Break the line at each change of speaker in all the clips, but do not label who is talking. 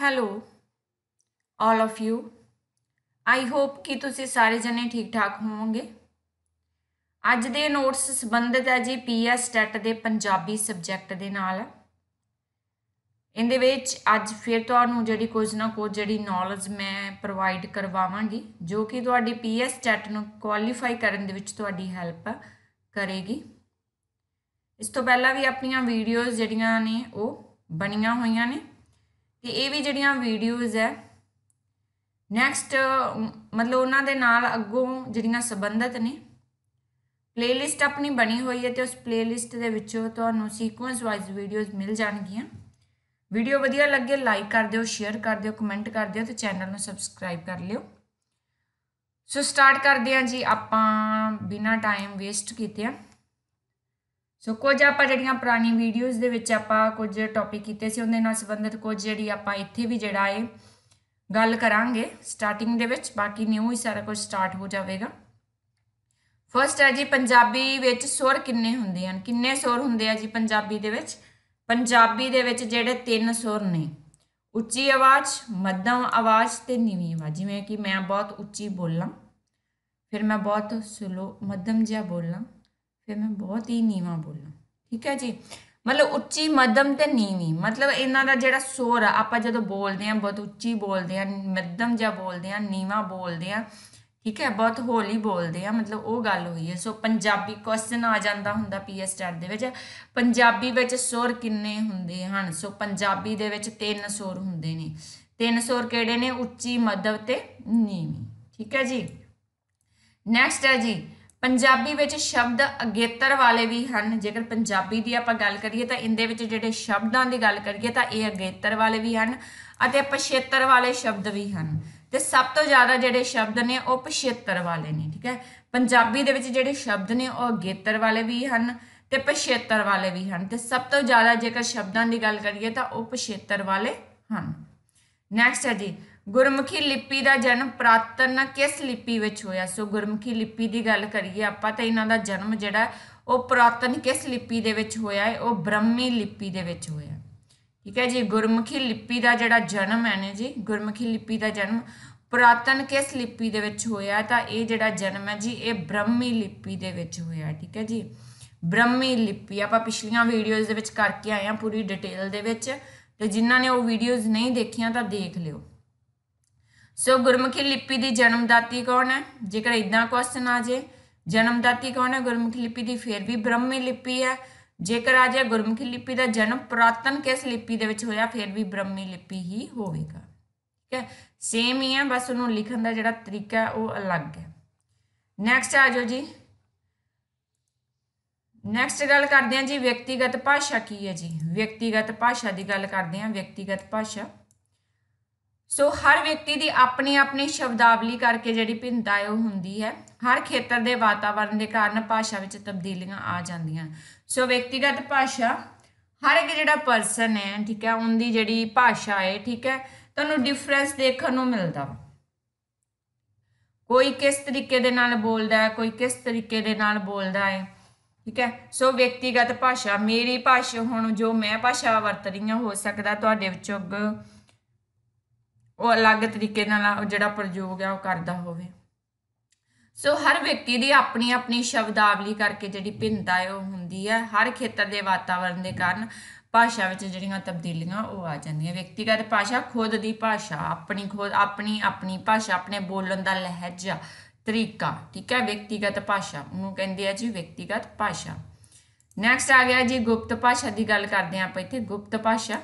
hello all of you I hope ਕਿ ਤੁਸੀਂ ਸਾਰੇ ਜਣੇ ਠੀਕ ਠਾਕ ਹੋਵੋਗੇ ਅੱਜ ਦੇ ਨੋਟਸ ਸੰਬੰਧਿਤ ਹੈ ਜੀ ਪੀਐਸ ਟੈਟ ਦੇ ਪੰਜਾਬੀ ਸਬਜੈਕਟ ਦੇ ਨਾਲ ਇਹਦੇ ਵਿੱਚ ਅੱਜ ਫਿਰ ਤੁਹਾਨੂੰ ਜਿਹੜੀ ਕੁਝ ਨਾ ਕੁਝ ਜਿਹੜੀ ਨੌਲੇਜ ਮੈਂ ਪ੍ਰੋਵਾਈਡ ਕਰਵਾਵਾਂਗੀ ਜੋ ਕਿ ਤੁਹਾਡੀ ਪੀਐਸ ਟੈਟ ਨੂੰ ਕੁਆਲੀਫਾਈ ਕਰਨ ਦੇ ਵਿੱਚ ਤੁਹਾਡੀ ਹੈਲਪ ਕਰੇਗੀ ਇਸ ਤੋਂ ਪਹਿਲਾਂ ਵੀ ਆਪਣੀਆਂ ਵੀਡੀਓਜ਼ ਜਿਹੜੀਆਂ ਨੇ ਉਹ ਬਣੀਆਂ ਹੋਈਆਂ ਨੇ ਤੇ ਇਹ ਵੀ ਜਿਹੜੀਆਂ ਵੀਡੀਓਜ਼ ਹੈ ਨੈਕਸਟ ਮਤਲਬ ਉਹਨਾਂ ਦੇ ਨਾਲ ਅੱਗੋਂ ਜਿਹੜੀਆਂ ਸੰਬੰਧਿਤ ਨੇ ਪਲੇਲਿਸਟ ਆਪਣੀ ਬਣੀ ਹੋਈ ਹੈ ਤੇ ਉਸ ਪਲੇਲਿਸਟ ਦੇ ਵਿੱਚੋਂ ਤੁਹਾਨੂੰ ਸੀਕੁਐਂਸ ਵਾਈਜ਼ ਵੀਡੀਓਜ਼ ਮਿਲ ਜਾਣਗੀਆਂ ਵੀਡੀਓ ਵਧੀਆ ਲੱਗੇ ਲਾਈਕ ਕਰ ਦਿਓ ਸ਼ੇਅਰ ਕਰ ਦਿਓ ਕਮੈਂਟ ਕਰ ਦਿਓ ਤੇ ਚੈਨਲ ਨੂੰ ਸਬਸਕ੍ਰਾਈਬ ਕਰ ਲਿਓ ਸੋ ਸਟਾਰਟ ਕਰਦੇ ਹਾਂ ਜੀ ਆਪਾਂ ਬਿਨਾ ਟਾਈਮ ਵੇਸਟ ਕੀਤੇ ਆ ਸੋ ਕੁਝ ਆਪਾਂ ਜਿਹੜੀਆਂ ਪੁਰਾਣੀ ਵੀਡੀਓਜ਼ ਦੇ ਵਿੱਚ ਆਪਾਂ ਕੁਝ ਟੌਪਿਕ ਕੀਤੇ ਸੀ ਉਹਦੇ ਨਾਲ ਸੰਬੰਧਿਤ ਕੁਝ ਜਿਹੜੀ ਆਪਾਂ ਇੱਥੇ ਵੀ ਜਿਹੜਾ ਹੈ ਗੱਲ ਕਰਾਂਗੇ ਸਟਾਰਟਿੰਗ ਦੇ ਵਿੱਚ ਬਾਕੀ ਨਿਊ ਹੀ ਸਾਰਾ ਕੁਝ ਸਟਾਰਟ ਹੋ ਜਾਵੇਗਾ ਫਰਸਟ ਹੈ ਜੀ ਪੰਜਾਬੀ ਵਿੱਚ ਸੁਰ ਕਿੰਨੇ ਹੁੰਦੇ ਹਨ ਕਿੰਨੇ ਸੁਰ ਹੁੰਦੇ ਆ ਜੀ ਪੰਜਾਬੀ ਦੇ ਵਿੱਚ ਪੰਜਾਬੀ ਦੇ ਵਿੱਚ ਜਿਹੜੇ ਤਿੰਨ ਸੁਰ ਨੇ ਉੱਚੀ ਆਵਾਜ਼ ਮੱਧਮ ਆਵਾਜ਼ ਤੇ ਨੀਵੀਂ ਆਵਾਜ਼ ਜਿਵੇਂ ਕਿ ਮੈਂ ਬਹੁਤ ਉੱਚੀ ਬੋਲਾਂ ਫਿਰ ਮੈਂ ਬਹੁਤ ਸਲੋ ਮੱਧਮ ਜਿਹਾ ਬੋਲਾਂ ਫਿਰ ਮੈਂ ਬਹੁਤ ਹੀ ਨੀਵਾ ਬੋਲਾਂ ਠੀਕ ਹੈ ਜੀ ਮਤਲਬ ਉੱਚੀ ਮੱਧਮ ਤੇ ਨੀਵੀ ਮਤਲਬ ਇਹਨਾਂ ਦਾ ਜਿਹੜਾ ਸੁਰ ਆ ਆਪਾਂ ਜਦੋਂ ਬੋਲਦੇ ਆ ਬਹੁਤ ਉੱਚੀ ਬੋਲਦੇ ਆ ਮੱਧਮ ਜਾਂ ਬੋਲਦੇ ਆ ਨੀਵਾ ਬੋਲਦੇ ਆ ਠੀਕ ਹੈ ਬਹੁਤ ਹੌਲੀ ਬੋਲਦੇ ਆ ਮਤਲਬ ਉਹ ਗੱਲ ਹੋਈ ਹੈ ਸੋ ਪੰਜਾਬੀ ਕੁਐਸਚਨ ਆ ਜਾਂਦਾ ਹੁੰਦਾ ਪੀਐਸ ਸਟੈਟ ਦੇ ਵਿੱਚ ਪੰਜਾਬੀ ਵਿੱਚ ਸੁਰ ਕਿੰਨੇ ਹੁੰਦੇ ਹਨ ਸੋ ਪੰਜਾਬੀ ਦੇ ਵਿੱਚ ਤਿੰਨ ਸੁਰ ਹੁੰਦੇ ਨੇ ਤਿੰਨ ਸੁਰ ਕਿਹੜੇ ਨੇ ਉੱਚੀ ਮੱਧਮ ਤੇ ਨੀਵੀ ਠੀਕ ਹੈ ਜੀ ਨੈਕਸਟ ਹੈ ਜੀ ਪੰਜਾਬੀ ਵਿੱਚ ਸ਼ਬਦ ਅਗੇਤਰ ਵਾਲੇ ਵੀ ਹਨ ਜੇਕਰ ਪੰਜਾਬੀ ਦੀ ਆਪਾਂ ਗੱਲ ਕਰੀਏ ਤਾਂ ਇਹਦੇ ਵਿੱਚ ਜਿਹੜੇ ਸ਼ਬਦਾਂ ਦੀ ਗੱਲ ਕਰੀਏ ਤਾਂ ਇਹ ਅਗੇਤਰ ਵਾਲੇ ਵੀ ਹਨ ਅਤੇ ਪਛੇਤਰ ਵਾਲੇ ਸ਼ਬਦ ਵੀ ਹਨ ਤੇ ਸਭ ਤੋਂ ਜ਼ਿਆਦਾ ਜਿਹੜੇ ਸ਼ਬਦ ਨੇ ਉਹ ਪਛੇਤਰ ਵਾਲੇ ਨੇ ਠੀਕ ਹੈ ਪੰਜਾਬੀ ਦੇ ਵਿੱਚ ਜਿਹੜੇ ਸ਼ਬਦ ਨੇ ਉਹ ਅਗੇਤਰ ਵਾਲੇ ਵੀ ਹਨ ਤੇ ਪਛੇਤਰ ਵਾਲੇ ਵੀ ਹਨ ਤੇ ਸਭ ਤੋਂ ਜ਼ਿਆਦਾ ਜੇਕਰ ਸ਼ਬਦਾਂ ਦੀ ਗੱਲ ਕਰੀਏ ਤਾਂ ਉਹ ਪਛੇਤਰ ਵਾਲੇ ਹਨ ਨੈਕਸਟ ਹੈ ਜੀ ਗੁਰਮੁਖੀ ਲਿਪੀ ਦਾ ਜਨਮ ਪ੍ਰਾਤਨ ਕਿਸ ਲਿਪੀ ਵਿੱਚ ਹੋਇਆ ਸੋ ਗੁਰਮੁਖੀ ਲਿਪੀ ਦੀ ਗੱਲ ਕਰੀਏ ਆਪਾਂ ਤਾਂ ਇਹਨਾਂ ਦਾ ਜਨਮ ਜਿਹੜਾ ਉਹ ਪ੍ਰਾਤਨ ਕਿਸ ਲਿਪੀ ਦੇ ਵਿੱਚ ਹੋਇਆ ਹੈ ਉਹ ਬ੍ਰਹਮੀ ਲਿਪੀ ਦੇ ਵਿੱਚ ਹੋਇਆ ਠੀਕ ਹੈ ਜੀ ਗੁਰਮੁਖੀ ਲਿਪੀ ਦਾ ਜਿਹੜਾ ਜਨਮ ਹੈ ਨੇ ਜੀ ਗੁਰਮੁਖੀ ਲਿਪੀ ਦਾ ਜਨਮ ਪ੍ਰਾਤਨ ਕਿਸ ਲਿਪੀ ਦੇ ਵਿੱਚ ਹੋਇਆ ਤਾਂ ਇਹ ਜਿਹੜਾ ਜਨਮ ਹੈ ਜੀ ਇਹ ਬ੍ਰਹਮੀ ਲਿਪੀ ਦੇ ਵਿੱਚ ਹੋਇਆ ਠੀਕ ਹੈ ਜੀ ਬ੍ਰਹਮੀ ਲਿਪੀ ਆਪਾਂ ਪਿਛਲੀਆਂ ਵੀਡੀਓਜ਼ ਦੇ ਵਿੱਚ ਕਰਕੇ ਆਏ ਆ ਪੂਰੀ ਡਿਟੇਲ ਦੇ ਵਿੱਚ ਤੇ ਜਿਨ੍ਹਾਂ ਨੇ ਉਹ ਵੀਡੀਓਜ਼ ਨਹੀਂ ਦੇਖੀਆਂ ਤਾਂ ਦੇਖ ਲਿਓ ਸੋ ਗੁਰਮੁਖੀ ਲਿਪੀ ਦੀ ਜਨਮਦਾਤੀ ਕੌਣ ਹੈ ਜੇਕਰ ਇਦਾਂ ਕੁਐਸਚਨ ਆ ਜੇ ਜਨਮਦਾਤੀ ਕੌਣ ਹੈ ਗੁਰਮੁਖੀ ਲਿਪੀ ਦੀ ਫੇਰ ਵੀ ਬ੍ਰਹਮੀ ਲਿਪੀ ਹੈ ਜੇਕਰ ਆ ਜੇ ਗੁਰਮੁਖੀ ਲਿਪੀ ਦਾ ਜਨਮ ਪ੍ਰਾਤਨ ਕਿਸ ਲਿਪੀ ਦੇ ਵਿੱਚ ਹੋਇਆ ਫੇਰ ਵੀ ਬ੍ਰਹਮੀ ਲਿਪੀ ਹੀ ਹੋਵੇਗਾ ਠੀਕ ਹੈ ਸੇਮ ਹੀ ਹੈ ਬਸ ਉਹਨੂੰ ਲਿਖਣ ਦਾ ਜਿਹੜਾ ਤਰੀਕਾ ਉਹ ਅਲੱਗ ਹੈ ਨੈਕਸਟ ਆ ਜੋ ਜੀ ਨੈਕਸਟ ਗੱਲ ਕਰਦੇ ਹਾਂ ਜੀ ਵਿਅਕਤੀਗਤ ਭਾਸ਼ਾ ਕੀ ਹੈ ਜੀ ਵਿਅਕਤੀਗਤ ਭਾਸ਼ਾ ਦੀ ਗੱਲ ਕਰਦੇ ਹਾਂ ਵਿਅਕਤੀਗਤ ਭਾਸ਼ਾ ਸੋ ਹਰ ਵਿਅਕਤੀ ਦੀ ਆਪਣੀ ਆਪਣੀ ਸ਼ਬਦਾਵਲੀ ਕਰਕੇ ਜਿਹੜੀ ਭਿੰਨਤਾ ਹੈ ਉਹ ਹੁੰਦੀ ਹੈ ਹਰ ਖੇਤਰ ਦੇ ਵਾਤਾਵਰਣ ਦੇ ਕਾਰਨ ਭਾਸ਼ਾ ਵਿੱਚ ਤਬਦੀਲੀਆਂ ਆ ਜਾਂਦੀਆਂ ਸੋ ਵਿਅਕਤੀਗਤ ਭਾਸ਼ਾ ਹਰ ਇੱਕ ਜਿਹੜਾ ਪਰਸਨ ਹੈ ਠੀਕ ਹੈ ਉਹਦੀ ਜਿਹੜੀ ਭਾਸ਼ਾ ਹੈ ਠੀਕ ਹੈ ਤੁਹਾਨੂੰ ਡਿਫਰੈਂਸ ਦੇਖਣ ਨੂੰ ਮਿਲਦਾ ਕੋਈ ਕਿਸ ਤਰੀਕੇ ਦੇ ਨਾਲ ਬੋਲਦਾ ਹੈ ਕੋਈ ਕਿਸ ਤਰੀਕੇ ਦੇ ਨਾਲ ਬੋਲਦਾ ਹੈ ਠੀਕ ਹੈ ਸੋ ਵਿਅਕਤੀਗਤ ਭਾਸ਼ਾ ਮੇਰੀ ਭਾਸ਼ਾ ਹੁਣ ਜੋ ਮੈਂ ਭਾਸ਼ਾ ਵਰਤ ਰਹੀ ਹਾਂ ਹੋ ਸਕਦਾ ਤੁਹਾਡੇ ਵਿੱਚੋਂ ਉਹ ਅਲੱਗ ਤਰੀਕੇ ਨਾਲ ਜਿਹੜਾ ਪ੍ਰਯੋਗ ਆ ਉਹ ਕਰਦਾ ਹੋਵੇ ਸੋ ਹਰ ਵਿਅਕਤੀ ਦੀ ਆਪਣੀ ਆਪਣੀ ਸ਼ਬਦਾਵਲੀ ਕਰਕੇ ਜਿਹੜੀ ਭਿੰਨਤਾ ਹੈ ਉਹ ਹੁੰਦੀ ਹੈ ਹਰ ਖੇਤਰ ਦੇ ਵਾਤਾਵਰਣ ਦੇ ਕਾਰਨ ਭਾਸ਼ਾ ਵਿੱਚ ਜਿਹੜੀਆਂ ਤਬਦੀਲੀਆਂ ਉਹ ਆ ਜਾਂਦੀਆਂ ਵਿਅਕਤੀਗਤ ਭਾਸ਼ਾ ਖੁਦ ਦੀ ਭਾਸ਼ਾ ਆਪਣੀ ਖੁਦ ਆਪਣੀ ਆਪਣੀ ਭਾਸ਼ਾ ਆਪਣੇ ਬੋਲਣ ਦਾ ਲਹਿਜਾ ਤਰੀਕਾ ਠੀਕ ਹੈ ਵਿਅਕਤੀਗਤ ਭਾਸ਼ਾ ਉਹਨੂੰ ਕਹਿੰਦੇ ਆ ਜੀ ਵਿਅਕਤੀਗਤ ਭਾਸ਼ਾ ਨੈਕਸਟ ਆ ਗਿਆ ਜੀ ਗੁਪਤ ਭਾਸ਼ਾ ਦੀ ਗੱਲ ਕਰਦੇ ਆਪਾਂ ਇੱਥੇ ਗੁਪਤ ਭਾਸ਼ਾ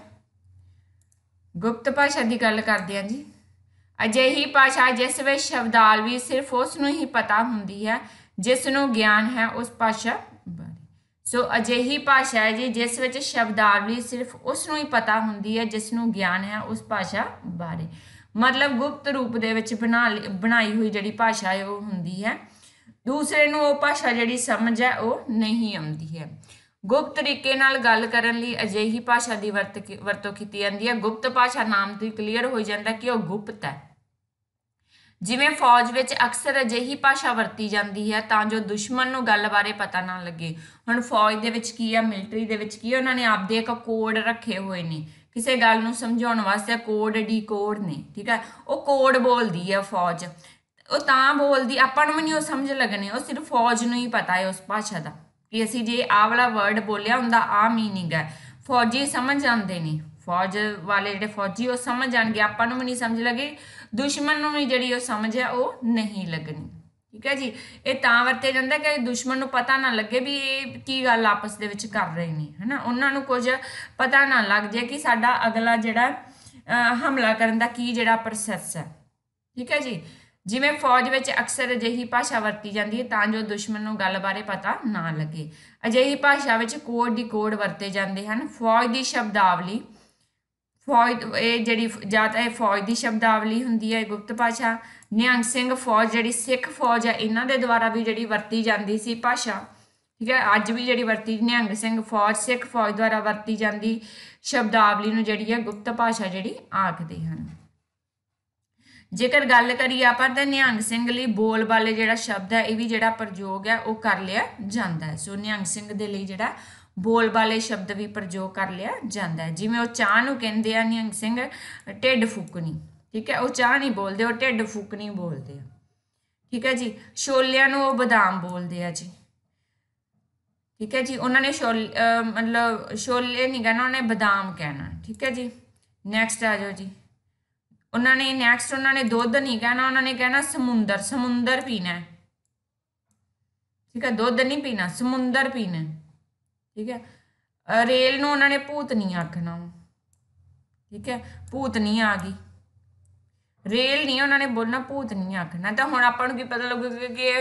ਗੁਪਤ ਭਾਸ਼ਾ ਦੀ ਗੱਲ ਕਰਦੇ ਹਾਂ ਜੀ ਅਜਿਹੀ ਭਾਸ਼ਾ ਜਿਸ ਵਿੱਚ ਵੀ ਸਿਰਫ ਉਸ ਨੂੰ ਹੀ ਪਤਾ ਹੁੰਦੀ ਹੈ ਜਿਸ ਨੂੰ ਗਿਆਨ ਹੈ ਉਸ ਭਾਸ਼ਾ ਬਾਰੇ ਸੋ ਅਜਿਹੀ ਭਾਸ਼ਾ ਹੈ ਜੀ ਜਿਸ ਵਿੱਚ ਵੀ ਸਿਰਫ ਉਸ ਨੂੰ ਹੀ ਪਤਾ ਹੁੰਦੀ ਹੈ ਜਿਸ ਨੂੰ ਗਿਆਨ ਹੈ ਉਸ ਭਾਸ਼ਾ ਬਾਰੇ ਮਤਲਬ ਗੁਪਤ ਰੂਪ ਦੇ ਵਿੱਚ ਬਣਾ ਬਣਾਈ ਹੋਈ ਜਿਹੜੀ ਭਾਸ਼ਾ ਹੈ ਉਹ ਹੁੰਦੀ ਹੈ ਦੂਸਰੇ ਨੂੰ ਉਹ ਭਾਸ਼ਾ ਜਿਹੜੀ ਸਮਝ ਹੈ ਉਹ ਨਹੀਂ ਆਉਂਦੀ ਹੈ ਗੁਪਤ ਤਰੀਕੇ ਨਾਲ ਗੱਲ ਕਰਨ ਲਈ ਅਜਿਹੀ ਭਾਸ਼ਾ ਦੀ ਵਰਤੋਂ ਕੀਤੀ ਜਾਂਦੀ ਹੈ ਗੁਪਤ ਭਾਸ਼ਾ ਨਾਮ ਤੋਂ ਕਲੀਅਰ ਹੋ ਜਾਂਦਾ ਕਿ ਉਹ ਗੁਪਤ ਹੈ ਜਿਵੇਂ ਫੌਜ ਵਿੱਚ ਅਕਸਰ ਅਜਿਹੀ ਭਾਸ਼ਾ ਵਰਤੀ ਜਾਂਦੀ ਹੈ ਤਾਂ ਜੋ ਦੁਸ਼ਮਣ ਨੂੰ ਗੱਲ ਬਾਰੇ ਪਤਾ ਨਾ ਲੱਗੇ ਹੁਣ ਫੌਜ ਦੇ ਵਿੱਚ ਕੀ ਆ ਮਿਲਟਰੀ ਦੇ ਵਿੱਚ ਕੀ ਉਹਨਾਂ ਨੇ ਆਪਦੇ ਇੱਕ ਕੋਡ ਰੱਖੇ ਹੋਏ ਨੇ ਕਿਸੇ ਗੱਲ ਨੂੰ ਸਮਝਾਉਣ ਵਾਸਤੇ ਕੋਡ ਡੀਕੋਡ ਨੇ ਠੀਕ ਹੈ ਉਹ ਕੋਡ ਬੋਲਦੀ ਹੈ ਫੌਜ ਉਹ ਤਾਂ ਬੋਲਦੀ ਆਪਾਂ ਨੂੰ ਵੀ ਨਹੀਂ ਉਹ ਸਮਝ ਲੱਗਣੀ ਉਹ ਸਿਰਫ ਫੌਜ ਨੂੰ ਹੀ ਪਤਾ ਹੈ ਉਸ ਭਾਸ਼ਾ ਦਾ ਕਿ ਅਸੀਂ ਜੇ ਆਹ ਵਾਲਾ ਵਰਡ ਬੋਲਿਆ ਹੁੰਦਾ ਆ ਮੀਨਿੰਗ ਹੈ ਫੌਜੀ ਸਮਝ ਜਾਂਦੇ ਨਹੀਂ ਫੌਜ ਵਾਲੇ ਜਿਹੜੇ ਫੌਜੀ ਉਹ ਸਮਝ ਜਾਣਗੇ ਆਪਾਂ ਨੂੰ ਵੀ ਨਹੀਂ ਸਮਝ ਲੱਗੇ ਦੁਸ਼ਮਣ ਨੂੰ ਵੀ ਜਿਹੜੀ ਉਹ ਸਮਝ ਹੈ ਉਹ ਨਹੀਂ ਲੱਗਣੀ ਠੀਕ ਹੈ ਜੀ ਇਹ ਤਾਂ ਵਰਤੇ ਜਾਂਦਾ ਕਿ ਦੁਸ਼ਮਣ ਨੂੰ ਪਤਾ ਨਾ ਲੱਗੇ ਵੀ ਇਹ ਕੀ ਗੱਲ ਆਪਸ ਦੇ ਵਿੱਚ ਕਰ ਰਹੇ ਨੇ ਹਨਾ ਉਹਨਾਂ ਨੂੰ ਕੁਝ ਪਤਾ ਨਾ ਲੱਗ ਜੇ ਕਿ ਸਾਡਾ ਅਗਲਾ ਜਿਹੜਾ ਹਮਲਾ ਕਰਨ ਦਾ ਕੀ ਜਿਹੜਾ ਪ੍ਰੋਸੈਸ ਹੈ ਠੀਕ ਹੈ ਜੀ ਜਿਵੇਂ ਫੌਜ ਵਿੱਚ ਅਕਸਰ ਅਜਿਹੀ ਭਾਸ਼ਾ ਵਰਤੀ ਜਾਂਦੀ ਹੈ ਤਾਂ ਜੋ ਦੁਸ਼ਮਣ ਨੂੰ ਗੱਲ ਬਾਰੇ ਪਤਾ ਨਾ ਲੱਗੇ ਅਜਿਹੀ ਭਾਸ਼ਾ ਵਿੱਚ ਕੋਡ ਦੀ ਕੋਡ ਵਰਤੇ ਜਾਂਦੇ ਹਨ ਫੌਜ ਦੀ ਸ਼ਬਦਾਵਲੀ ਫੌਜ ਇਹ ਜਿਹੜੀ ਜਾਂ ਤਾਂ ਇਹ ਫੌਜ ਦੀ ਸ਼ਬਦਾਵਲੀ ਹੁੰਦੀ ਹੈ ਗੁਪਤ ਭਾਸ਼ਾ ਨਿਹੰਗ ਸਿੰਘ ਫੌਜ ਜਿਹੜੀ ਸਿੱਖ ਫੌਜ ਹੈ ਇਹਨਾਂ ਦੇ ਦੁਆਰਾ ਵੀ ਜਿਹੜੀ ਵਰਤੀ ਜਾਂਦੀ ਸੀ ਭਾਸ਼ਾ ਠੀਕ ਹੈ ਅੱਜ ਵੀ ਜਿਹੜੀ ਵਰਤੀ ਨਿਹੰਗ ਸਿੰਘ ਫੌਜ ਸਿੱਖ ਫੌਜ ਦੁਆਰਾ ਵਰਤੀ ਜਾਂਦੀ ਸ਼ਬਦਾਵਲੀ ਨੂੰ ਜਿਹੜੀ ਹੈ ਗੁਪਤ ਭਾਸ਼ਾ ਜਿਹੜੀ ਆਖਦੇ ਹਨ ਜੇਕਰ ਗੱਲ ਕਰੀਏ ਆਪਾਂ ਤਾਂ ਨਿਹੰਗ ਸਿੰਘ ਲਈ ਬੋਲ ਵਾਲੇ ਜਿਹੜਾ ਸ਼ਬਦ ਹੈ ਇਹ ਵੀ ਜਿਹੜਾ ਪ੍ਰਯੋਗ ਹੈ ਉਹ ਕਰ ਲਿਆ ਜਾਂਦਾ ਹੈ ਸੋ ਨਿਹੰਗ ਸਿੰਘ ਦੇ ਲਈ ਜਿਹੜਾ ਬੋਲ ਵਾਲੇ ਸ਼ਬਦ ਵੀ ਪ੍ਰਯੋਗ ਕਰ ਲਿਆ ਜਾਂਦਾ ਹੈ ਜਿਵੇਂ ਉਹ ਚਾਹ ਨੂੰ ਕਹਿੰਦੇ ਆ ਨਿਹੰਗ ਸਿੰਘ ਢਿੱਡ ਫੁਕਣੀ ਠੀਕ ਹੈ ਉਹ ਚਾਹ ਨਹੀਂ ਬੋਲਦੇ ਉਹ ਢਿੱਡ ਫੁਕਣੀ ਬੋਲਦੇ ਆ ਠੀਕ ਹੈ ਜੀ ਛੋਲਿਆਂ ਨੂੰ ਉਹ ਬਦਾਮ ਬੋਲਦੇ ਆ ਜੀ ਠੀਕ ਹੈ ਜੀ ਉਹਨਾਂ ਨੇ ਛੋਲੇ ਮਤਲਬ ਛੋਲੇ ਨਹੀਂ ਕਹਿਣਾ ਉਹਨੇ ਬਦਾਮ ਕਹਿਣਾ ਠੀਕ ਹੈ ਜੀ ਨੈਕਸਟ ਆ ਜਾਓ ਜੀ ਉਹਨਾਂ ਨੇ ਨੈਕਸਟ ਉਹਨਾਂ ਨੇ ਦੁੱਧ ਨਹੀਂ ਕਹਿਣਾ ਉਹਨਾਂ ਨੇ ਕਹਿਣਾ ਸਮੁੰਦਰ ਸਮੁੰਦਰ ਪੀਣਾ ਠੀਕ ਹੈ ਦੁੱਧ ਨਹੀਂ ਪੀਣਾ ਸਮੁੰਦਰ ਪੀਣਾ ਠੀਕ ਹੈ ਰੇਲ ਨੂੰ ਉਹਨਾਂ ਨੇ ਭੂਤ ਨਹੀਂ ਆਖਣਾ ਠੀਕ ਹੈ ਭੂਤ ਨਹੀਂ ਆ ਗਈ ਰੇਲ ਨਹੀਂ ਉਹਨਾਂ ਨੇ ਬੋਲਣਾ ਭੂਤ ਨਹੀਂ ਆਖਣਾ ਤਾਂ ਹੁਣ ਆਪਾਂ ਨੂੰ ਕੀ ਪਤਾ ਲੱਗੂ ਕਿ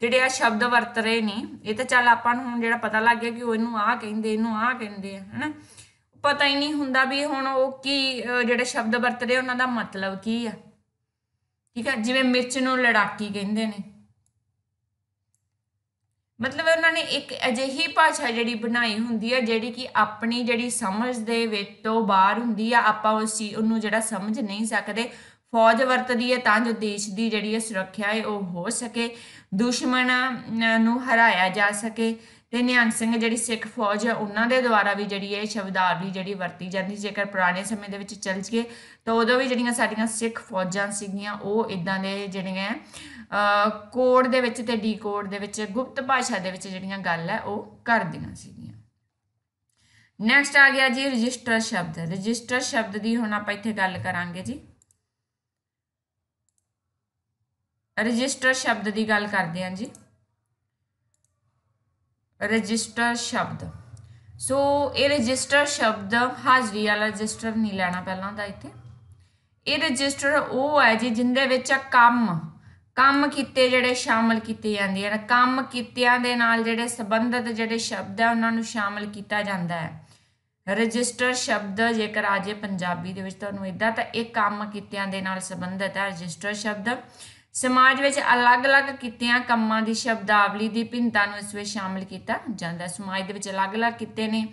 ਜਿਹੜੇ ਆ ਸ਼ਬਦ ਵਰਤ ਰਹੇ ਨੇ ਇਹ ਤਾਂ ਚੱਲ ਆਪਾਂ ਨੂੰ ਹੁਣ ਜਿਹੜਾ ਪਤਾ ਲੱਗ ਗਿਆ ਕਿ ਉਹ ਇਹਨੂੰ ਆਹ ਕਹਿੰਦੇ ਇਹਨੂੰ ਆਹ ਕਹਿੰਦੇ ਹਨਾ ਪਤਾ ਹੀ ਨਹੀਂ ਹੁੰਦਾ ਵੀ ਹੁਣ ਉਹ ਕੀ ਜਿਹੜੇ ਸ਼ਬਦ ਵਰਤਦੇ ਉਹਨਾਂ ਦਾ ਮਤਲਬ ਕੀ ਆ ਠੀਕ ਹੈ ਜਿਵੇਂ ਮਿਰਚ ਨੂੰ ਲੜਾਕੀ ਕਹਿੰਦੇ ਨੇ ਮਤਲਬ ਉਹਨਾਂ ਨੇ ਇੱਕ ਅਜਿਹੀ ਭਾਸ਼ਾ ਜਿਹੜੀ ਬਣਾਈ ਹੁੰਦੀ ਆ ਜਿਹੜੀ ਕਿ ਆਪਣੀ ਜਿਹੜੀ ਸਮਝ ਦੇ ਵਿੱਚ ਤੋਂ ਬਾਹਰ ਹੁੰਦੀ ਆ ਆਪਾਂ ਉਸ ਚੀਜ਼ ਨੂੰ ਜਿਹੜਾ ਸਮਝ ਨਹੀਂ ਸਕਦੇ ਫੌਜ ਵਰਤਦੀ ਹੈ ਤਾਂ ਜੋ ਦੇਸ਼ ਦੀ ਜਿਹੜੀ ਸੁਰੱਖਿਆ ਹੈ ਉਹ ਹੋ ਸਕੇ ਦੁਸ਼ਮਣ ਨੂੰ ਹਰਾਇਆ ਜਾ ਸਕੇ ਤੇ ਨਿਹੰਗ ਸਿੰਘ ਜਿਹੜੀ ਸਿੱਖ ਫੌਜ ਹੈ ਉਹਨਾਂ ਦੇ ਦੁਆਰਾ ਵੀ ਜਿਹੜੀ ਇਹ ਸ਼ਬਦਾਵਲੀ ਜਿਹੜੀ ਵਰਤੀ ਜਾਂਦੀ ਜੇਕਰ ਪੁਰਾਣੇ ਸਮੇਂ ਦੇ ਵਿੱਚ ਚੱਲ ਜੀਏ ਤਾਂ ਉਦੋਂ ਵੀ ਜਿਹੜੀਆਂ ਸਾਡੀਆਂ ਸਿੱਖ ਫੌਜਾਂ ਸੀਗੀਆਂ ਉਹ ਇਦਾਂ ਦੇ ਜਿਹੜੀਆਂ ਕੋਡ ਦੇ ਵਿੱਚ ਤੇ ਡੀਕੋਡ ਦੇ ਵਿੱਚ ਗੁਪਤ ਭਾਸ਼ਾ ਦੇ ਵਿੱਚ ਜਿਹੜੀਆਂ ਗੱਲ ਹੈ ਉਹ ਕਰਦੀਆਂ ਸੀਗੀਆਂ ਨੈਕਸਟ ਆ ਗਿਆ ਜੀ ਰਜਿਸਟਰ ਸ਼ਬਦ ਰਜਿਸਟਰ ਸ਼ਬਦ ਦੀ ਹੁਣ ਆਪਾਂ ਇੱਥੇ ਗੱਲ ਕਰਾਂਗੇ ਜੀ ਰਜਿਸਟਰ ਸ਼ਬਦ ਦੀ ਗੱਲ ਕਰਦੇ ਹਾਂ ਜੀ ਰਜਿਸਟਰ ਸ਼ਬਦ ਸੋ ਇਹ ਰਜਿਸਟਰ ਸ਼ਬਦ ਹਾਜ਼ਰੀ ਵਾਲਾ ਰਜਿਸਟਰ ਨਹੀਂ ਲੈਣਾ ਪਹਿਲਾਂ ਦਾ ਇੱਥੇ ਇਹ ਰਜਿਸਟਰ ਉਹ ਹੈ ਜੀ ਜਿੰਦੇ ਵਿੱਚ ਕੰਮ ਕੰਮ ਕੀਤੇ ਜਿਹੜੇ ਸ਼ਾਮਲ ਕੀਤੇ ਜਾਂਦੇ ਹਨ ਕੰਮ ਕੀਤਿਆਂ ਦੇ ਨਾਲ ਜਿਹੜੇ ਸੰਬੰਧਿਤ ਜਿਹੜੇ ਸ਼ਬਦ ਆ ਉਹਨਾਂ ਨੂੰ ਸ਼ਾਮਲ ਕੀਤਾ ਜਾਂਦਾ ਹੈ ਰਜਿਸਟਰ ਸ਼ਬਦ ਜੇਕਰ ਆਜੇ ਪੰਜਾਬੀ ਦੇ ਵਿੱਚ ਤੁਹਾਨੂੰ ਇਦਾਂ ਤਾਂ ਇਹ ਕੰਮ ਕੀਤਿਆਂ ਦੇ ਨਾਲ ਸੰਬੰਧਿਤ ਹੈ ਰਜਿਸਟਰ ਸ਼ਬਦ ਸਮਾਜ ਵਿੱਚ ਅਲੱਗ-ਅਲੱਗ ਕਿੱਤਿਆਂ ਕੰਮਾਂ ਦੀ ਸ਼ਬਦਾਵਲੀ ਦੀ ਭਿੰਨਤਾ ਨੂੰ ਇਸ ਵਿੱਚ ਸ਼ਾਮਲ ਕੀਤਾ ਜਾਂਦਾ ਸਮਾਜ ਦੇ ਵਿੱਚ ਅਲੱਗ-ਅਲੱਗ ਕਿੱਤੇ ਨੇ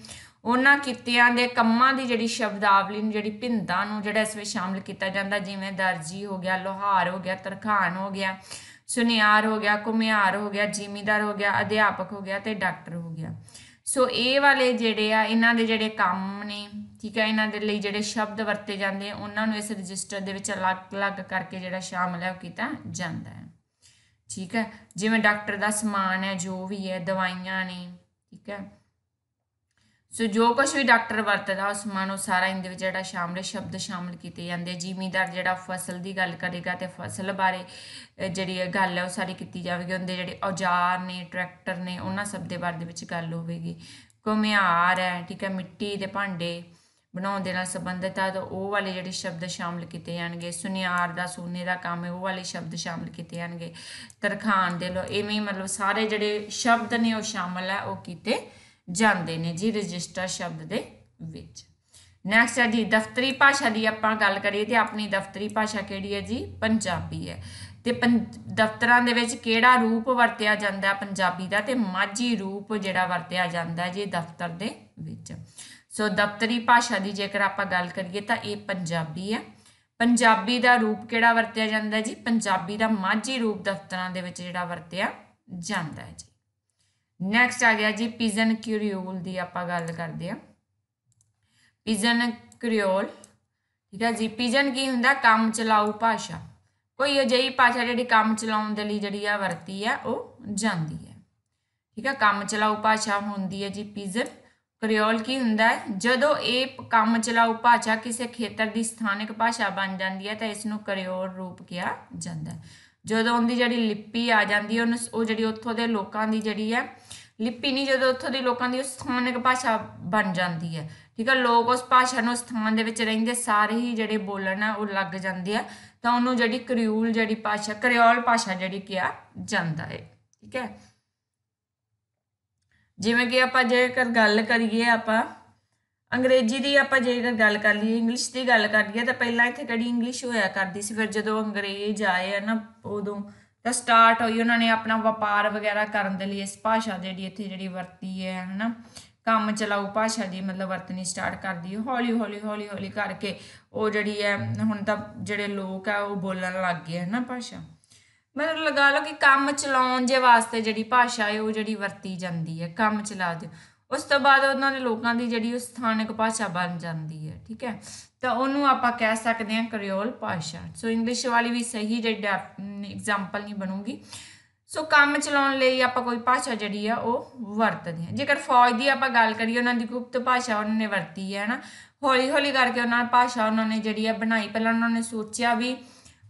ਉਹਨਾਂ ਕਿੱਤਿਆਂ ਦੇ ਕੰਮਾਂ ਦੀ ਜਿਹੜੀ ਸ਼ਬਦਾਵਲੀ ਨੂੰ ਜਿਹੜੀ ਭਿੰਨਤਾ ਨੂੰ ਜਿਹੜਾ ਇਸ ਵਿੱਚ ਸ਼ਾਮਲ ਕੀਤਾ ਜਾਂਦਾ ਜਿਵੇਂ ਦਰਜੀ ਹੋ ਗਿਆ ਲੋਹਾਰ ਹੋ ਗਿਆ ਤਰਖਾਨ ਹੋ ਗਿਆ ਸੁਨਿਆਰ ਹੋ ਗਿਆ ਕੁਮਿਆਰ ਹੋ ਗਿਆ ਜ਼ਿਮੀਂਦਾਰ ਹੋ ਗਿਆ ਅਧਿਆਪਕ ਹੋ ਗਿਆ ਤੇ ਡਾਕਟਰ ਹੋ ਗਿਆ ਸੋ ਇਹ ਵਾਲੇ ਜਿਹੜੇ ਆ ਇਹਨਾਂ ਦੇ ਜਿਹੜੇ ਕੰਮ ਨੇ ਠੀਕ ਹੈ ਇਹਨਾਂ ਦੇ ਲਈ ਜਿਹੜੇ ਸ਼ਬਦ ਵਰਤੇ ਜਾਂਦੇ ਆ ਉਹਨਾਂ ਨੂੰ ਇਸ ਰਜਿਸਟਰ ਦੇ ਵਿੱਚ ਅਲੱਗ-ਅਲੱਗ ਕਰਕੇ ਜਿਹੜਾ ਸ਼ਾਮਲ ਹੈ ਉਹ ਕੀਤਾ ਜਾਂਦਾ ਹੈ ਠੀਕ ਹੈ ਜਿਵੇਂ ਡਾਕਟਰ ਦਾ ਸਮਾਨ ਹੈ ਜੋ ਵੀ ਹੈ ਦਵਾਈਆਂ ਨੇ ਠੀਕ ਹੈ ਸੋ ਜੋ ਕੁਝ ਵੀ ਡਾਕਟਰ ਵਰਤਦਾ ਉਸ ਸਮਾਨ ਉਹ ਸਾਰਾ ਇਹਦੇ ਵਿੱਚ ਜਿਹੜਾ ਸ਼ਾਮਲ ਸ਼ਬਦ ਸ਼ਾਮਲ ਕੀਤੇ ਜਾਂਦੇ ਜ਼ਿਮੀਦਾਰ ਜਿਹੜਾ ਫਸਲ ਦੀ ਗੱਲ ਕਰੇਗਾ ਤੇ ਫਸਲ ਬਾਰੇ ਜਿਹੜੀ ਗੱਲ ਹੈ ਉਹ ਸਾਰੀ ਕੀਤੀ ਜਾਵੇਗੀ ਉਹਦੇ ਜਿਹੜੇ ਔਜ਼ਾਰ ਨੇ ਟਰੈਕਟਰ ਨੇ ਉਹਨਾਂ ਸਭ ਦੇ ਬਾਰੇ ਦੇ ਵਿੱਚ ਗੱਲ ਹੋਵੇਗੀ ਕੋਮਿਆਰ ਹੈ ਠੀਕ ਹੈ ਮਿੱਟੀ ਦੇ ਭਾਂਡੇ ਬਣਾਉਣ ਦੇ ਨਾਲ ਸੰਬੰਧਿਤ ਆ ਤਾਂ ਉਹ ਵਾਲੇ ਜਿਹੜੇ ਸ਼ਬਦ ਸ਼ਾਮਲ ਕੀਤੇ ਜਾਣਗੇ ਸੁਨਿਆਰ ਦਾ ਸੋਨੇ ਦਾ ਕੰਮ ਹੈ ਉਹ ਵਾਲੇ ਸ਼ਬਦ ਸ਼ਾਮਲ ਕੀਤੇ ਜਾਣਗੇ ਤਰਖਾਨ ਦੇ ਲੋ ਇਵੇਂ ਮਤਲਬ ਸਾਰੇ ਜਿਹੜੇ ਸ਼ਬਦ ਨੇ ਉਹ ਸ਼ਾਮਲ ਆ ਉਹ ਕੀਤੇ ਜਾਂਦੇ ਨੇ ਜੀ ਰਜਿਸਟਰ ਸ਼ਬਦ ਦੇ ਵਿੱਚ ਨੈਕਸਟ ਹੈ ਜੀ ਦਫ਼ਤਰੀ ਭਾਸ਼ਾ ਦੀ ਆਪਾਂ ਗੱਲ ਕਰੀਏ ਤੇ ਆਪਣੀ ਦਫ਼ਤਰੀ ਭਾਸ਼ਾ ਕਿਹੜੀ ਹੈ ਜੀ ਪੰਜਾਬੀ ਹੈ ਤੇ ਦਫ਼ਤਰਾਂ ਦੇ ਵਿੱਚ ਕਿਹੜਾ ਰੂਪ ਵਰਤਿਆ ਜਾਂਦਾ ਪੰਜਾਬੀ ਦਾ ਤੇ ਮਾਝੀ ਰੂਪ ਜਿਹੜਾ ਵਰਤਿਆ ਜਾਂਦਾ ਜੀ ਦਫ਼ਤਰ ਦੇ ਵਿੱਚ ਸੋ ਦਫ਼ਤਰੀ ਭਾਸ਼ਾ ਦੀ ਜੇਕਰ ਆਪਾਂ ਗੱਲ ਕਰੀਏ ਤਾਂ ਇਹ ਪੰਜਾਬੀ ਹੈ ਪੰਜਾਬੀ ਦਾ ਰੂਪ ਕਿਹੜਾ ਵਰਤਿਆ ਜਾਂਦਾ ਹੈ ਜੀ ਪੰਜਾਬੀ ਦਾ ਮਾਝੀ ਰੂਪ ਦਫ਼ਤਰਾਂ ਦੇ ਵਿੱਚ ਜਿਹੜਾ ਵਰਤਿਆ ਜਾਂਦਾ ਹੈ ਜੀ ਨੈਕਸਟ ਆ ਗਿਆ ਜੀ ਪਿਜਨ ਕਿਰਿਓਲ ਦੀ ਆਪਾਂ ਗੱਲ ਕਰਦੇ ਆ ਪਿਜਨ ਕਿਰਿਓਲ ਠੀਕ ਹੈ ਜੀ ਪਿਜਨ ਕੀ ਹੁੰਦਾ ਕੰਮ ਚਲਾਉ ਭਾਸ਼ਾ ਕੋਈ ਅਜਿਹੀ ਭਾਸ਼ਾ ਜਿਹੜੀ ਕੰਮ ਚਲਾਉਣ ਦੇ ਲਈ ਜਿਹੜੀ ਆ ਵਰਤੀ ਆ ਉਹ ਜਾਂਦੀ ਹੈ ਠੀਕ ਹੈ ਕੰਮ ਚਲਾਉ ਭਾਸ਼ਾ ਹੁੰਦੀ ਹੈ ਜੀ ਪਿਜਨ ਕ੍ਰਿਓਲ ਕੀ ਹੁੰਦਾ ਹੈ ਜਦੋਂ ਇਹ ਕੰਮ ਚਲਾਉ ਭਾਸ਼ਾ ਕਿਸੇ ਖੇਤਰ ਦੀ ਸਥਾਨਕ ਭਾਸ਼ਾ ਬਣ ਜਾਂਦੀ ਹੈ ਤਾਂ ਇਸ ਨੂੰ ਕਰਿਓਲ ਰੂਪ ਕਿਹਾ ਜਾਂਦਾ ਹੈ ਜਦੋਂ ਉਹਦੀ ਜਿਹੜੀ ਲਿਪੀ ਆ ਜਾਂਦੀ ਹੈ ਉਹ ਜਿਹੜੀ ਉੱਥੋਂ ਦੇ ਲੋਕਾਂ ਦੀ ਜਿਹੜੀ ਹੈ ਲਿਪੀ ਨਹੀਂ ਜਦੋਂ ਉੱਥੋਂ ਦੇ ਲੋਕਾਂ ਦੀ ਉਹ ਸਥਾਨਕ ਭਾਸ਼ਾ ਬਣ ਜਾਂਦੀ ਹੈ ਠੀਕ ਹੈ ਲੋਕ ਉਸ ਭਾਸ਼ਾ ਨੂੰ ਸਥਾਨ ਦੇ ਵਿੱਚ ਰਹਿੰਦੇ ਸਾਰੇ ਹੀ ਜਿਹੜੇ ਬੋਲਣ ਆ ਉਹ ਲੱਗ ਜਾਂਦੇ ਆ ਤਾਂ ਉਹਨੂੰ ਜਿਹੜੀ ਕਰਿਊਲ ਜਿਹੜੀ ਭਾਸ਼ਾ ਕਰਿਓਲ ਭਾਸ਼ਾ ਜਿਹੜੀ ਕਿਹਾ ਜਾਂਦਾ ਹੈ ਠੀਕ ਹੈ ਜਿਵੇਂ ਕਿ ਆਪਾਂ ਜੇਕਰ ਗੱਲ ਕਰੀਏ ਆਪਾਂ ਅੰਗਰੇਜ਼ੀ ਦੀ ਆਪਾਂ ਜੇਕਰ ਗੱਲ ਕਰ ਲਈਏ ਇੰਗਲਿਸ਼ ਦੀ ਗੱਲ ਕਰ ਲਈਏ ਤਾਂ ਪਹਿਲਾਂ ਇੱਥੇ ਕਿਹੜੀ ਇੰਗਲਿਸ਼ ਹੋਇਆ ਕਰਦੀ ਸੀ ਫਿਰ ਜਦੋਂ ਅੰਗਰੇਜ਼ ਆਏ ਆ ਨਾ ਉਦੋਂ ਤਾਂ ਸਟਾਰਟ ਹੋਈ ਉਹਨਾਂ ਨੇ ਆਪਣਾ ਵਪਾਰ ਵਗੈਰਾ ਕਰਨ ਦੇ ਲਈ ਇਸ ਭਾਸ਼ਾ ਜਿਹੜੀ ਇੱਥੇ ਜਿਹੜੀ ਵਰਤੀ ਹੈ ਹਨਾ ਕੰਮ ਚਲਾਉ ਭਾਸ਼ਾ ਦੀ ਮਤਲਬ ਵਰਤਣੀ ਸਟਾਰਟ ਕਰਦੀ ਹੌਲੀ ਹੌਲੀ ਹੌਲੀ ਹੌਲੀ ਕਰਕੇ ਉਹ ਜਿਹੜੀ ਹੈ ਹੁਣ ਤਾਂ ਜਿਹੜੇ ਲੋਕ ਆ ਉਹ ਬੋਲਣ ਲੱਗ ਗਏ ਹਨਾ ਭਾਸ਼ਾ ਮੈਨੂੰ ਲਗਾ ਲਓ ਕਿ ਕੰਮ ਚਲਾਉਣ ਦੇ ਵਾਸਤੇ ਜਿਹੜੀ ਭਾਸ਼ਾ ਹੈ ਉਹ ਜਿਹੜੀ ਵਰਤੀ ਜਾਂਦੀ ਹੈ ਕੰਮ ਚਲਾ ਦੇ ਉਸ ਤੋਂ ਬਾਅਦ ਉਹਨਾਂ ਦੇ ਲੋਕਾਂ ਦੀ ਜਿਹੜੀ ਉਹ ਸਥਾਨਕ ਭਾਸ਼ਾ ਬਣ ਜਾਂਦੀ ਹੈ ਠੀਕ ਹੈ ਤਾਂ ਉਹਨੂੰ ਆਪਾਂ ਕਹਿ ਸਕਦੇ ਹਾਂ ਕਰਿਓਲ ਭਾਸ਼ਾ ਸੋ ਇੰਗਲਿਸ਼ ਵਾਲੀ ਵੀ ਸਹੀ ਜਿਹੜੀ ਐਗਜ਼ਾਮਪਲ ਨਹੀਂ ਬਣੂਗੀ ਸੋ ਕੰਮ ਚਲਾਉਣ ਲਈ ਆਪਾਂ ਕੋਈ ਭਾਸ਼ਾ ਜਿਹੜੀ ਆ ਉਹ ਵਰਤਦੇ ਹਾਂ ਜੇਕਰ ਫੌਜ ਦੀ ਆਪਾਂ ਗੱਲ ਕਰੀਏ ਉਹਨਾਂ ਦੀ ਗੁਪਤ ਭਾਸ਼ਾ ਉਹਨਾਂ ਨੇ ਵਰਤੀ ਹੈ ਨਾ ਹੌਲੀ ਹੌਲੀ ਕਰਕੇ ਉਹਨਾਂ ਭਾਸ਼ਾ ਉਹਨਾਂ ਨੇ ਜਿਹੜੀ ਆ ਬਣਾਈ ਪਹਿਲਾਂ ਉਹਨਾਂ ਨੇ ਸੋਚਿਆ ਵੀ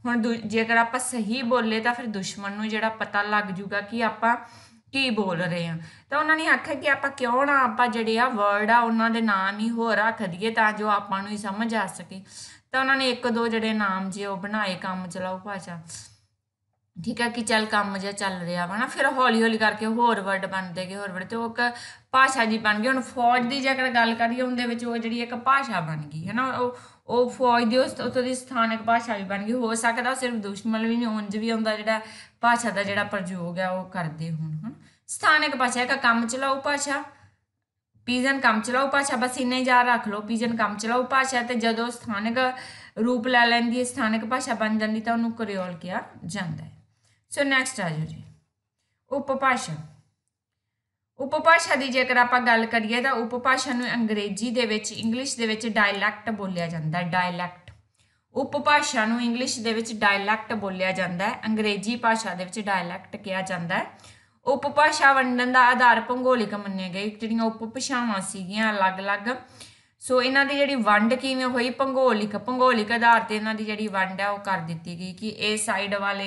ਹੁਣ ਜੇਕਰ ਆਪਾਂ ਸਹੀ ਬੋਲੇ ਤਾਂ ਫਿਰ ਦੁਸ਼ਮਣ ਨੂੰ ਜਿਹੜਾ ਪਤਾ ਲੱਗ ਜੂਗਾ ਕਿ ਆਪਾਂ ਕੀ ਬੋਲ ਰਹੇ ਆ ਤਾਂ ਉਹਨਾਂ ਨੇ ਆਖਿਆ ਕਿ ਆਪਾਂ ਕਿਉਂ ਨਾ ਆਪਾਂ ਜਿਹੜੇ ਆ ਵਰਡ ਆ ਉਹਨਾਂ ਦੇ ਨਾਮ ਹੀ ਹੋਰ ਰੱਖ ਦਈਏ ਤਾਂ ਜੋ ਆਪਾਂ ਨੂੰ ਹੀ ਸਮਝ ਆ ਸਕੇ ਤਾਂ ਉਹਨਾਂ ਨੇ ਇੱਕ ਦੋ ਜਿਹੜੇ ਨਾਮ ਜੇ ਉਹ ਬਣਾਏ ਕੰਮ ਚਲਾਓ ਭਾਸ਼ਾ ਠੀਕ ਹੈ ਕਿ ਚੱਲ ਕੰਮ ਜਿਹਾ ਚੱਲ ਰਿਹਾ ਵਾ ਨਾ ਫਿਰ ਹੌਲੀ ਹੌਲੀ ਕਰਕੇ ਹੋਰ ਵਰਡ ਬਣਦੇ ਗਏ ਹੋਰ ਵਰਡ ਤੇ ਉਹ ਭਾਸ਼ਾ ਜੀ ਬਣ ਗਈ ਹੁਣ ਫੌਜ ਦੀ ਜੇਕਰ ਗੱਲ ਕਰੀਏ ਉਹਦੇ ਵਿੱਚ ਉਹ ਜਿਹੜੀ ਇੱਕ ਭਾਸ਼ਾ ਬਣ ਗਈ ਹੈ ਨਾ ਉਹ ਉਹ ਫੌਜ ਦੀ ਉਸ ਉੱਥੋਂ ਦੀ ਸਥਾਨਕ ਭਾਸ਼ਾ ਵੀ ਬਣ ਗਈ ਹੋ ਸਕਦਾ ਸਿਰਫ ਦੁਸ਼ਮਣ ਵੀ ਨਹੀਂ ਉਂਝ ਵੀ ਆਉਂਦਾ ਜਿਹੜਾ ਭਾਸ਼ਾ ਦਾ ਜਿਹੜਾ ਪ੍ਰਯੋਗ ਹੈ ਉਹ ਕਰਦੇ ਹੁਣ ਹਨ ਸਥਾਨਕ ਭਾਸ਼ਾ ਦਾ ਕੰਮ ਚਲਾਉ ਭਾਸ਼ਾ ਪੀਜਨ ਕੰਮ ਚਲਾਉ ਭਾਸ਼ਾ ਬਸ ਇੰਨੇ ਹੀ ਯਾਦ ਰੱਖ ਲਓ ਪੀਜਨ ਕੰਮ ਚਲਾਉ ਭਾਸ਼ਾ ਤੇ ਜਦੋਂ ਸਥਾਨਕ ਰੂਪ ਲੈ ਲੈਂਦੀ ਹੈ ਸਥਾਨਕ ਭਾਸ਼ਾ ਬਣ ਜਾਂਦੀ ਤਾਂ ਉਹਨੂੰ ਕਰਿਓਲ ਕਿਹਾ ਜਾਂਦਾ ਹੈ ਸੋ ਨੈਕਸਟ ਆ ਜੀ ਉਪਭਾਸ਼ਾ ਉਪਭਾਸ਼ਾ ਦੀ ਜੇਕਰ ਆਪਾਂ ਗੱਲ ਕਰੀਏ ਤਾਂ ਉਪਭਾਸ਼ਾ ਨੂੰ ਅੰਗਰੇਜ਼ੀ ਦੇ ਵਿੱਚ ਇੰਗਲਿਸ਼ ਦੇ ਵਿੱਚ ਡਾਇਲੈਕਟ ਬੋਲਿਆ ਜਾਂਦਾ ਹੈ ਡਾਇਲੈਕਟ ਉਪਭਾਸ਼ਾ ਨੂੰ ਇੰਗਲਿਸ਼ ਦੇ ਵਿੱਚ ਡਾਇਲੈਕਟ ਬੋਲਿਆ ਜਾਂਦਾ ਹੈ ਅੰਗਰੇਜ਼ੀ ਭਾਸ਼ਾ ਦੇ ਵਿੱਚ ਡਾਇਲੈਕਟ ਕਿਹਾ ਜਾਂਦਾ ਹੈ ਉਪਭਾਸ਼ਾ ਵੰਡਣ ਦਾ ਆਧਾਰ ਭੂਗੋਲਿਕ ਮੰਨੇ ਗਏ ਜਿਹੜੀਆਂ ਉਪਭਾਸ਼ਾਵਾਂ ਸੀਗੀਆਂ ਅਲੱਗ-ਅਲੱਗ ਸੋ ਇਹਨਾਂ ਦੀ ਜਿਹੜੀ ਵੰਡ ਕਿਵੇਂ ਹੋਈ ਭੂਗੋਲਿਕ ਭੂਗੋਲਿਕ ਆਧਾਰ ਤੇ ਇਹਨਾਂ ਦੀ ਜਿਹੜੀ ਵੰਡ ਆ ਉਹ ਕਰ ਦਿੱਤੀ ਗਈ ਕਿ ਇਹ ਸਾਈਡ ਵਾਲੇ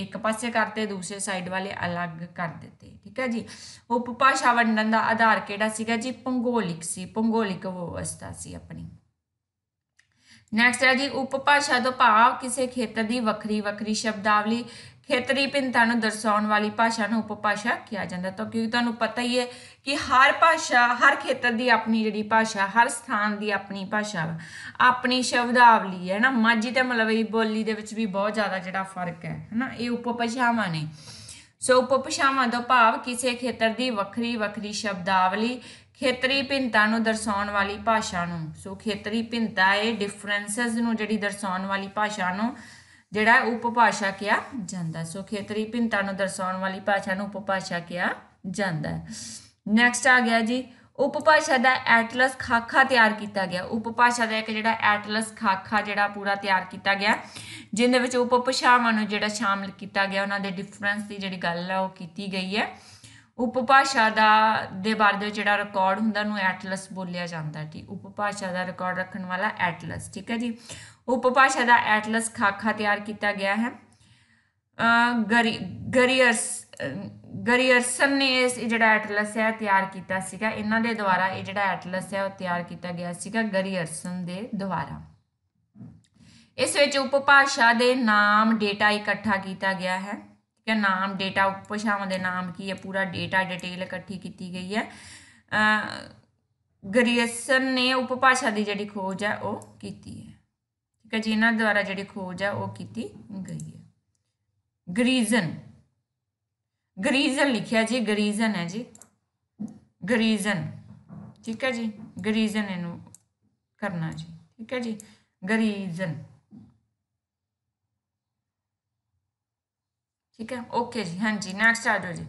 ਇੱਕ ਪਾਸੇ ਕਰਤੇ ਦੂਸਰੇ ਸਾਈਡ ਵਾਲੇ ਅਲੱਗ ਕਰ ਦਿੱਤੇ ਠੀਕ ਹੈ ਜੀ ਉਪਭਾਸ਼ਾ ਵੰਡਣ ਦਾ ਆਧਾਰ ਕਿਹੜਾ ਸੀਗਾ ਜੀ ਭੂਗੋਲਿਕ ਸੀ ਭੂਗੋਲਿਕ ਵਿਵਸਥਾ ਸੀ ਆਪਣੀ ਨੈਕਸਟ ਹੈ ਜੀ ਉਪਭਾਸ਼ਾ ਤੋਂ ਭਾਵ ਕਿਸੇ ਖੇਤਰ ਦੀ ਵੱਖਰੀ ਵੱਖਰੀ ਸ਼ਬਦਾਵਲੀ ਖੇਤਰੀ ਭਿੰਨਤਾ ਨੂੰ ਦਰਸਾਉਣ ਵਾਲੀ ਭਾਸ਼ਾ ਨੂੰ ਉਪਭਾਸ਼ਾ ਕਿਹਾ ਜਾਂਦਾ ਤਾਂ ਕਿਉਂਕਿ ਤੁਹਾਨੂੰ ਪਤਾ ਹੀ ਹੈ ਕਿ ਹਰ ਭਾਸ਼ਾ ਹਰ ਖੇਤਰ ਦੀ ਆਪਣੀ ਜਿਹੜੀ ਭਾਸ਼ਾ ਹਰ ਸਥਾਨ ਦੀ ਆਪਣੀ ਭਾਸ਼ਾ ਵਾ ਆਪਣੀ ਸ਼ਬਦਾਵਲੀ ਹੈ ਨਾ ਮਾਝੀ ਤੇ ਮਲਵਈ ਬੋਲੀ ਦੇ ਵਿੱਚ ਵੀ ਬਹੁਤ ਜ਼ਿਆਦਾ ਜਿਹੜਾ ਫਰਕ ਹੈ ਹਨਾ ਇਹ ਉਪਭਾਸ਼ਾਵਾਂ ਨੇ ਸੋ ਉਪਭਾਸ਼ਾਵਾਂ ਦਾ ਭਾਵ ਕਿਸੇ ਖੇਤਰ ਦੀ ਵੱਖਰੀ ਵੱਖਰੀ ਸ਼ਬਦਾਵਲੀ ਖੇਤਰੀ ਭਿੰਨਤਾ ਨੂੰ ਦਰਸਾਉਣ ਵਾਲੀ ਭਾਸ਼ਾ ਨੂੰ ਸੋ ਖੇਤਰੀ ਭਿੰਨਤਾ ਇਹ ਡਿਫਰੈਂਸਸ ਨੂੰ ਜਿਹੜੀ ਦਰਸਾਉਣ ਵਾਲੀ ਭਾਸ਼ਾ ਨੂੰ ਜਿਹੜਾ ਉਪਭਾਸ਼ਾ ਕਿਹਾ ਜਾਂਦਾ ਸੋ ਖੇਤਰੀ ਭਿੰਨਤਾ ਨੂੰ ਦਰਸਾਉਣ ਵਾਲੀ ਭਾਸ਼ਾ ਨੂੰ ਉਪਭਾਸ਼ਾ ਕਿਹਾ ਜਾਂਦਾ ਹੈ ਨੈਕਸਟ ਆ ਗਿਆ ਜੀ ਉਪਭਾਸ਼ਾ ਦਾ ਐਟਲਸ ਖਾਕਾ ਤਿਆਰ ਕੀਤਾ ਗਿਆ ਉਪਭਾਸ਼ਾ ਦਾ ਇੱਕ ਜਿਹੜਾ ਐਟਲਸ ਖਾਕਾ ਜਿਹੜਾ ਪੂਰਾ ਤਿਆਰ ਕੀਤਾ ਗਿਆ ਜਿਹਦੇ ਵਿੱਚ ਉਪਭਾਸ਼ਾਵਾਂ ਨੂੰ ਜਿਹੜਾ ਸ਼ਾਮਲ ਕੀਤਾ ਗਿਆ ਉਹਨਾਂ ਦੇ ਡਿਫਰੈਂਸ ਦੀ ਜਿਹੜੀ ਗੱਲ ਹੈ ਉਹ ਕੀਤੀ ਗਈ ਹੈ ਉਪਭਾਸ਼ਾ ਦਾ ਦੇ ਬਾਰੇ ਦੇ ਜਿਹੜਾ ਰਿਕਾਰਡ ਹੁੰਦਾ ਨੂੰ ਐਟਲਸ ਬੋਲਿਆ ਜਾਂਦਾ ਠੀਕ ਉਪਭਾਸ਼ਾ ਦਾ ਰਿਕਾਰਡ ਰੱਖਣ ਵਾਲਾ ਐਟਲਸ ਠੀਕ ਹੈ ਜੀ ਉਪਭਾਸ਼ਾ ਦਾ ਐਟਲਸ ਖਾਕਾ ਤਿਆਰ ਕੀਤਾ ਗਿਆ ਹੈ ਗਰੀਅਰਸ ਗਰੀਅਰਸਨ ਨੇ ਇਸ ਜਿਹੜਾ ਐਟਲਸ ਹੈ ਤਿਆਰ ਕੀਤਾ ਸੀਗਾ ਇਹਨਾਂ ਦੇ ਦੁਆਰਾ ਇਹ ਜਿਹੜਾ ਐਟਲਸ ਹੈ ਉਹ ਤਿਆਰ ਕੀਤਾ ਗਿਆ ਸੀਗਾ ਗਰੀਅਰਸਨ ਦੇ ਦੁਆਰਾ ਇਸ ਵਿੱਚ ਉਪਭਾਸ਼ਾ ਦੇ ਨਾਮ ਡੇਟਾ ਇਕੱਠਾ ਕੀਤਾ ਗਿਆ ਹੈ ਠੀਕ ਹੈ ਨਾਮ ਡੇਟਾ ਉਪਭਾਸ਼ਾਵਾਂ ਦੇ ਨਾਮ ਕੀ ਹੈ ਪੂਰਾ ਡੇਟਾ ਡਿਟੇਲ ਇਕੱਠੀ ਕੀਤੀ ਗਈ ਹੈ ਗਰੀਅਰਸਨ ਨੇ ਉਪਭਾਸ਼ਾ ਦੀ ਜਿਹੜੀ ਖੋਜ ਹੈ ਉਹ ਕੀਤੀ ਹੈ ਠੀਕ ਹੈ ਜੀ ਇਹਨਾਂ ਦੁਆਰਾ ਜਿਹੜੀ ਖੋਜ ਆ ਉਹ ਕੀਤੀ ਗਈ ਹੈ ਗਰੀਜ਼ਨ ਗਰੀਜ਼ਨ ਲਿਖਿਆ ਜੀ ਗਰੀਜ਼ਨ ਹੈ ਜੀ ਗਰੀਜ਼ਨ ਠੀਕ ਹੈ ਜੀ ਗਰੀਜ਼ਨ ਇਹਨੂੰ ਕਰਨਾ ਜੀ ਠੀਕ ਹੈ ਜੀ ਗਰੀਜ਼ਨ ਠੀਕ ਹੈ ਓਕੇ ਜੀ ਹਾਂਜੀ ਨੈਕਸਟ ਆ ਜਾਓ ਜੀ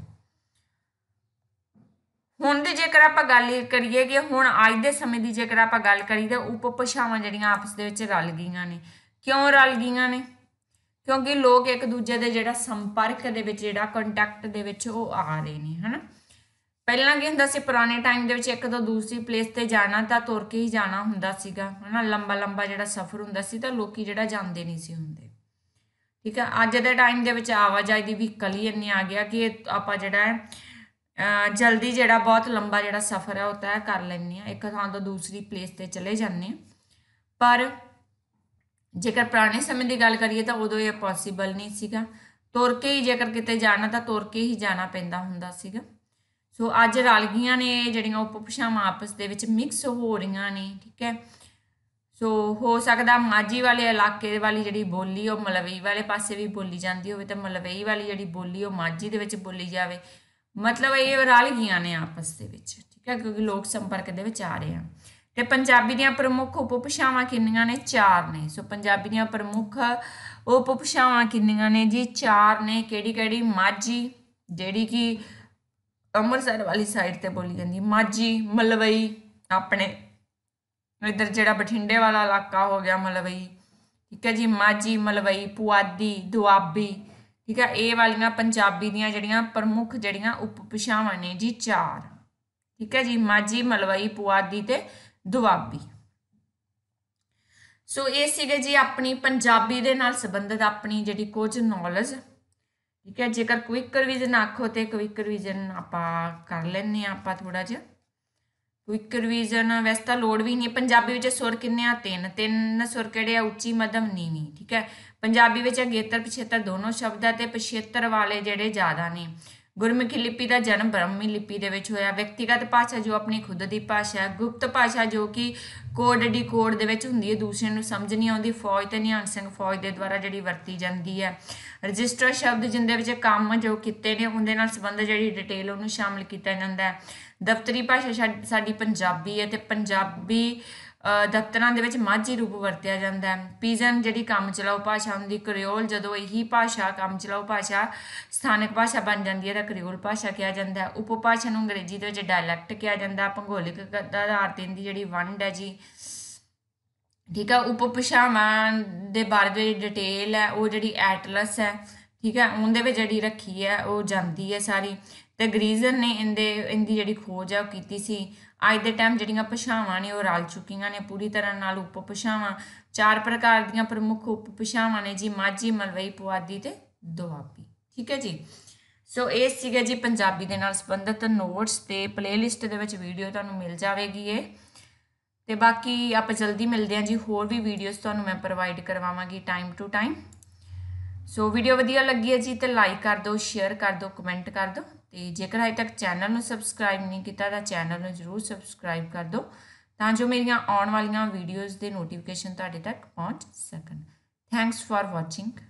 ਹੁਣ ਦੀ ਜੇਕਰ ਆਪਾਂ ਗੱਲ ਕਰੀਏ ਕਿ ਹੁਣ ਅੱਜ ਦੇ ਸਮੇਂ ਦੀ ਜੇਕਰ ਆਪਾਂ ਗੱਲ ਕਰੀ ਤਾਂ ਉਪਭਾਸ਼ਾਵਾਂ ਜਿਹੜੀਆਂ ਆਪਸ ਦੇ ਵਿੱਚ ਰਲ ਗਈਆਂ ਨੇ ਕਿਉਂ ਰਲ ਗਈਆਂ ਨੇ ਕਿਉਂਕਿ ਲੋਕ ਇੱਕ ਦੂਜੇ ਦੇ ਜਿਹੜਾ ਸੰਪਰਕ ਦੇ ਵਿੱਚ ਜਿਹੜਾ ਕੰਟੈਕਟ ਦੇ ਵਿੱਚ ਉਹ ਆ ਰਹੇ ਨੇ ਹਨਾ ਪਹਿਲਾਂ ਕੀ ਹੁੰਦਾ ਸੀ ਪੁਰਾਣੇ ਟਾਈਮ ਦੇ ਵਿੱਚ ਇੱਕ ਤੋਂ ਦੂਸਰੀ ਪਲੇਸ ਤੇ ਜਾਣਾ ਤਾਂ ਤੁਰ ਕੇ ਹੀ ਜਾਣਾ ਹੁੰਦਾ ਸੀਗਾ ਹਨਾ ਲੰਬਾ ਲੰਬਾ ਜਿਹੜਾ ਸਫ਼ਰ ਹੁੰਦਾ ਸੀ ਤਾਂ ਲੋਕੀ ਜਿਹੜਾ ਜਾਂਦੇ ਨਹੀਂ ਸੀ ਹੁੰਦੇ ਠੀਕ ਹੈ ਅੱਜ ਦੇ ਟਾਈਮ ਦੇ ਵਿੱਚ ਆਵਾਜਾਈ ਦੀ ਵੀ ਕਲੀ ਇੰਨੀ ਆ ਗਿਆ ਕਿ ਆਪਾਂ ਜਿਹੜਾ ਹੈ ਜਲਦੀ ਜਿਹੜਾ ਬਹੁਤ ਲੰਬਾ ਜਿਹੜਾ ਸਫ਼ਰ ਹੈ ਉਹ ਤੈਅ ਕਰ ਲੈਂਦੇ ਆ ਇੱਕ ਥਾਂ ਤੋਂ ਦੂਸਰੀ ਪਲੇਸ ਤੇ ਚਲੇ ਜਾਂਦੇ ਪਰ ਜੇਕਰ ਪੁਰਾਣੇ ਸਮੇਂ ਦੀ ਗੱਲ ਕਰੀਏ ਤਾਂ ਉਦੋਂ ਇਹ ਪੋਸੀਬਲ ਨਹੀਂ ਸੀਗਾ ਤੁਰ ਕੇ ਹੀ ਜੇਕਰ ਕਿਤੇ ਜਾਣਾ ਤਾਂ ਤੁਰ ਕੇ ਹੀ ਜਾਣਾ ਪੈਂਦਾ ਹੁੰਦਾ ਸੀਗਾ ਸੋ ਅੱਜ ਰਲਗੀਆਂ ਨੇ ਜਿਹੜੀਆਂ ਉਪਭਾਸ਼ਾਵਾਂ ਆਪਸ ਦੇ ਵਿੱਚ ਮਿਕਸ ਹੋ ਰਹੀਆਂ ਨੇ ਠੀਕ ਹੈ ਸੋ ਹੋ ਸਕਦਾ ਮਾਝੀ ਵਾਲੇ ਇਲਾਕੇ ਵਾਲੀ ਜਿਹੜੀ ਬੋਲੀ ਉਹ ਮਲਵਈ ਵਾਲੇ ਪਾਸੇ ਵੀ ਬੋਲੀ ਜਾਂਦੀ ਹੋਵੇ ਤੇ ਮਲਵਈ ਵਾਲੀ ਜਿਹੜੀ ਬੋਲੀ ਉਹ ਮਾਝੀ ਦੇ ਵਿੱਚ ਬੋਲੀ ਜਾਵੇ ਮਤਲਬ ਇਹ ਰਲ ਗਈਆਂ ਨੇ ਆਪਸ ਦੇ ਵਿੱਚ ਠੀਕ ਹੈ ਕਿਉਂਕਿ ਲੋਕ ਸੰਪਰਕ ਦੇ ਵਿੱਚ ਆ ਰਹੇ ਆ ਤੇ ਪੰਜਾਬੀ ਦੀਆਂ ਪ੍ਰਮੁੱਖ ਉਪਭਾਸ਼ਾਵਾਂ ਕਿੰਨੀਆਂ ਨੇ ਚਾਰ ਨੇ ਸੋ ਪੰਜਾਬੀ ਦੀਆਂ ਪ੍ਰਮੁੱਖ ਉਪਭਾਸ਼ਾਵਾਂ ਕਿੰਨੀਆਂ ਨੇ ਜੀ ਚਾਰ ਨੇ ਕਿਹੜੀ ਕਿਹੜੀ ਮਾਝੀ ਜਿਹੜੀ ਕਿ ਅੰਮ੍ਰਿਤਸਰ ਵਾਲੀ ਸਾਈਡ ਤੇ ਬੋਲੀ ਜਾਂਦੀ ਮਾਝੀ ਮਲਵਈ ਆਪਣੇ ਇਧਰ ਜਿਹੜਾ ਬਠਿੰਡੇ ਵਾਲਾ ਇਲਾਕਾ ਹੋ ਗਿਆ ਮਲਵਈ ਠੀਕ ਹੈ ਜੀ ਮਾਝੀ ਮਲਵਈ ਪੁਆਧੀ ਦੁਆਬੀ ਠੀਕ ਹੈ ਇਹ ਵਾਲੀਆਂ ਪੰਜਾਬੀ ਦੀਆਂ ਜਿਹੜੀਆਂ ਪ੍ਰਮੁੱਖ ਜਿਹੜੀਆਂ ਉਪਭਾਸ਼ਾਵਾਂ ਨੇ ਜੀ ਚਾਰ ਠੀਕ ਹੈ ਜੀ ਮਾਝੀ ਮਲਵਈ ਪੁਆਧੀ ਤੇ ਦੁਆਬੀ ਸੋ ਇਹ ਸੀਗੇ ਜੀ ਆਪਣੀ ਪੰਜਾਬੀ ਦੇ ਨਾਲ ਸੰਬੰਧਿਤ ਆਪਣੀ ਜਿਹੜੀ ਕੁਝ ਨੌਲੇਜ ਠੀਕ ਹੈ ਜੇਕਰ ਕੁਇਕ ਰਿਵੀਜ਼ਨ ਆਖੋ ਤੇ ਕੁਇਕ ਰਿਵੀਜ਼ਨ ਆਪਾਂ ਕਰ ਲੈਣੇ ਆਪਾਂ ਥੋੜਾ ਜਿਹਾ ਕੁਇਕ ਰਿਵੀਜ਼ਨ ਵੈਸੇ ਤਾਂ ਲੋੜ ਵੀ ਨਹੀਂ ਪੰਜਾਬੀ ਵਿੱਚ ਸੁਰ ਕਿੰਨੇ ਆ ਤਿੰਨ ਤਿੰਨ ਸੁਰ ਕਿਹੜੇ ਆ ਉੱਚੀ ਮਧਮ ਨੀਵੀਂ ਠੀਕ ਹੈ ਪੰਜਾਬੀ ਵਿੱਚ ਅਗੇਤਰ ਪਿਛੇਤਰ ਦੋਨੋਂ ਸ਼ਬਦ ਆ ਤੇ ਪਿਛੇਤਰ ਵਾਲੇ ਜਿਹੜੇ ਜ਼ਿਆਦਾ ਨੇ ਗੁਰਮੁਖੀ ਲਿਪੀ ਦਾ ਜਨਮ ਬ੍ਰਹਮੀ ਲਿਪੀ ਦੇ ਵਿੱਚ ਹੋਇਆ ਵਿਅਕਤੀਗਤ ਭਾਸ਼ਾ ਜੋ ਆਪਣੀ ਖੁਦ ਦੀ ਭਾਸ਼ਾ ਹੈ ਗੁਪਤ ਭਾਸ਼ਾ ਜੋ ਕਿ ਕੋਡ ਡੀ ਕੋਡ ਦੇ ਵਿੱਚ ਹੁੰਦੀ ਹੈ ਦੂਸਰੇ ਨੂੰ ਸਮਝ ਨਹੀਂ ਆਉਂਦੀ ਫੌਜ ਤੇ ਨਿਹੰਗ ਸਿੰਘ ਫੌਜ ਦੇ ਦੁਆਰਾ ਜਿਹੜੀ ਵਰਤੀ ਜਾਂਦੀ ਹੈ ਰਜਿਸਟਰ ਸ਼ਬਦ ਜਿੰਦੇ ਵਿੱਚ ਕੰਮ ਜੋ ਕੀਤੇ ਨੇ ਉਹਦੇ ਨਾਲ ਸੰਬੰਧ ਜਿਹੜੀ ਡਿਟੇਲ ਉਹਨੂੰ ਸ਼ਾਮਿਲ ਕੀਤਾ ਜਾਂਦਾ ਹੈ ਦਫ਼ਤਰੀ ਭਾਸ਼ਾ ਸਾਡੀ ਪੰਜਾਬੀ ਹੈ ਤੇ ਪੰਜਾਬੀ ਦਫ਼ਤਰਾਂ ਦੇ ਵਿੱਚ ਮਾਝੀ ਰੂਪ ਵਰਤਿਆ ਜਾਂਦਾ ਹੈ ਪੀਜ਼ਨ ਜਿਹੜੀ ਕੰਮ ਚਲਾਉ ਭਾਸ਼ਾ ਹੁੰਦੀ ਕਰਿਓਲ ਜਦੋਂ ਇਹੀ ਭਾਸ਼ਾ ਕੰਮ ਚਲਾਉ ਭਾਸ਼ਾ ਸਥਾਨਕ ਭਾਸ਼ਾ ਬਣ ਜਾਂਦੀ ਹੈ ਤਾਂ ਕਰਿਓਲ ਭਾਸ਼ਾ ਕਿਹਾ ਜਾਂਦਾ ਹੈ ਉਪਭਾਸ਼ਾ ਨੂੰ ਅੰਗਰੇਜ਼ੀ ਦੇ ਵਿੱਚ ਡਾਇਲੈਕਟ ਕਿਹਾ ਜਾਂਦਾ ਭੂਗੋਲਿਕ ਆਧਾਰ ਤੇ ਦੀ ਜਿਹੜੀ ਵੰਡ ਹੈ ਜੀ ਠੀਕ ਹੈ ਉਪਭਾਸ਼ਾਵਾਂ ਦੇ ਬਾਰੇ ਜਿਹੜੀ ਡਿਟੇਲ ਹੈ ਉਹ ਜਿਹੜੀ ਐਟਲਸ ਹੈ ਠੀਕ ਹੈ ਉਹਦੇ ਵਿੱਚ ਜਿਹੜੀ ਰੱਖੀ ਹੈ ਉਹ ਜਾਂਦੀ ਹੈ ਸਾਰੀ ਤੇ ਗਰੀਜ਼ਨ ਨੇ ਇਹਦੇ ਇਹਦੀ ਜਿਹੜੀ ਖੋਜ ਆ ਉਹ ਕੀਤੀ ਸੀ ਅੱਜ ਦੇ ਟਾਈਮ ਜਿਹੜੀਆਂ ਭਾਸ਼ਾਵਾਂ ਨੇ ਉਹ ਰਲ ਚੁੱਕੀਆਂ ਨੇ ਪੂਰੀ ਤਰ੍ਹਾਂ ਨਾਲ ਉਪ ਭਾਸ਼ਾਵਾਂ ਚਾਰ ਪ੍ਰਕਾਰ ਦੀਆਂ ਪ੍ਰਮੁੱਖ ਉਪ ਭਾਸ਼ਾਵਾਂ ਨੇ ਜੀ ਮਾਝੀ ਮਲਵਈ ਪੁਆਧੀ ਤੇ ਦੁਆਬੀ ਠੀਕ ਹੈ ਜੀ ਸੋ ਇਹ ਸੀਗਾ ਜੀ ਪੰਜਾਬੀ ਦੇ ਨਾਲ ਸੰਬੰਧਿਤ ਨੋਟਸ ਤੇ ਪਲੇਲਿਸਟ ਦੇ ਵਿੱਚ ਵੀਡੀਓ ਤੁਹਾਨੂੰ ਮਿਲ ਜਾਵੇਗੀ ਇਹ ਤੇ ਬਾਕੀ ਆਪਾਂ ਜਲਦੀ ਮਿਲਦੇ ਹਾਂ ਜੀ ਹੋਰ ਵੀ ਵੀਡੀਓਜ਼ ਤੁਹਾਨੂੰ ਮੈਂ ਪ੍ਰੋਵਾਈਡ ਕਰਵਾਵਾਂਗੀ time to time so video ਵਧੀਆ ਲੱਗੀ ਹੈ ਜੀ ਤੇ ਲਾਈਕ ਕਰ ਦਿਓ ਸ਼ੇਅਰ ਕਰ ਦਿਓ ਕਮੈਂਟ ਕਰ ਦਿਓ ਤੇ ਜੇਕਰ ਹਾਲੇ ਤੱਕ ਚੈਨਲ ਨੂੰ ਸਬਸਕ੍ਰਾਈਬ ਨਹੀਂ ਕੀਤਾ ਤਾਂ ਚੈਨਲ ਨੂੰ ਜਰੂਰ ਸਬਸਕ੍ਰਾਈਬ ਕਰ ਦਿਓ ਤਾਂ ਜੋ ਮੇਰੀਆਂ ਆਉਣ ਵਾਲੀਆਂ ਵੀਡੀਓਜ਼ ਦੇ ਨੋਟੀਫਿਕੇਸ਼ਨ ਤੁਹਾਡੇ ਤੱਕ ਪਹੁੰਚ ਸਕਣ ਥੈਂਕਸ ਫਾਰ ਵਾਚਿੰਗ